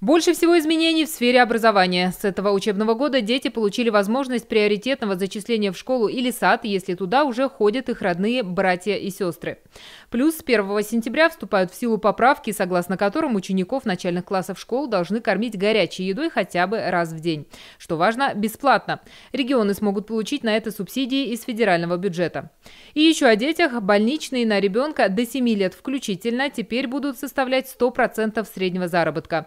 Больше всего изменений в сфере образования. С этого учебного года дети получили возможность приоритетного зачисления в школу или сад, если туда уже ходят их родные братья и сестры. Плюс с 1 сентября вступают в силу поправки, согласно которым учеников начальных классов школ должны кормить горячей едой хотя бы раз в день. Что важно, бесплатно. Регионы смогут получить на это субсидии из федерального бюджета. И еще о детях. Больничные на ребенка до 7 лет включительно теперь будут составлять 100% среднего заработка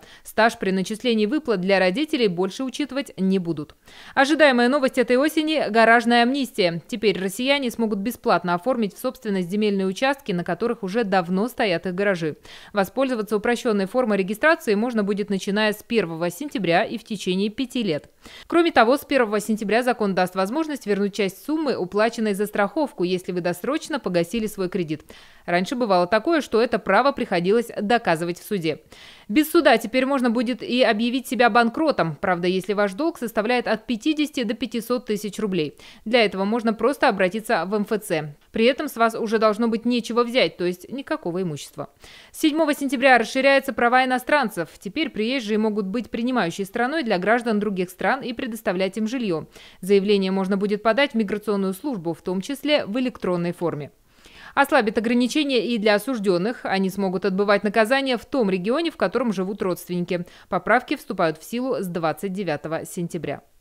стаж при начислении выплат для родителей больше учитывать не будут. Ожидаемая новость этой осени – гаражная амнистия. Теперь россияне смогут бесплатно оформить в собственность земельные участки, на которых уже давно стоят их гаражи. Воспользоваться упрощенной формой регистрации можно будет начиная с 1 сентября и в течение пяти лет. Кроме того, с 1 сентября закон даст возможность вернуть часть суммы, уплаченной за страховку, если вы досрочно погасили свой кредит. Раньше бывало такое, что это право приходилось доказывать в суде. Без суда теперь можно будет и объявить себя банкротом, правда, если ваш долг составляет от 50 до 500 тысяч рублей. Для этого можно просто обратиться в МФЦ. При этом с вас уже должно быть нечего взять, то есть никакого имущества. 7 сентября расширяются права иностранцев. Теперь приезжие могут быть принимающей страной для граждан других стран и предоставлять им жилье. Заявление можно будет подать в миграционную службу, в том числе в электронной форме. Ослабит ограничения и для осужденных. Они смогут отбывать наказание в том регионе, в котором живут родственники. Поправки вступают в силу с 29 сентября.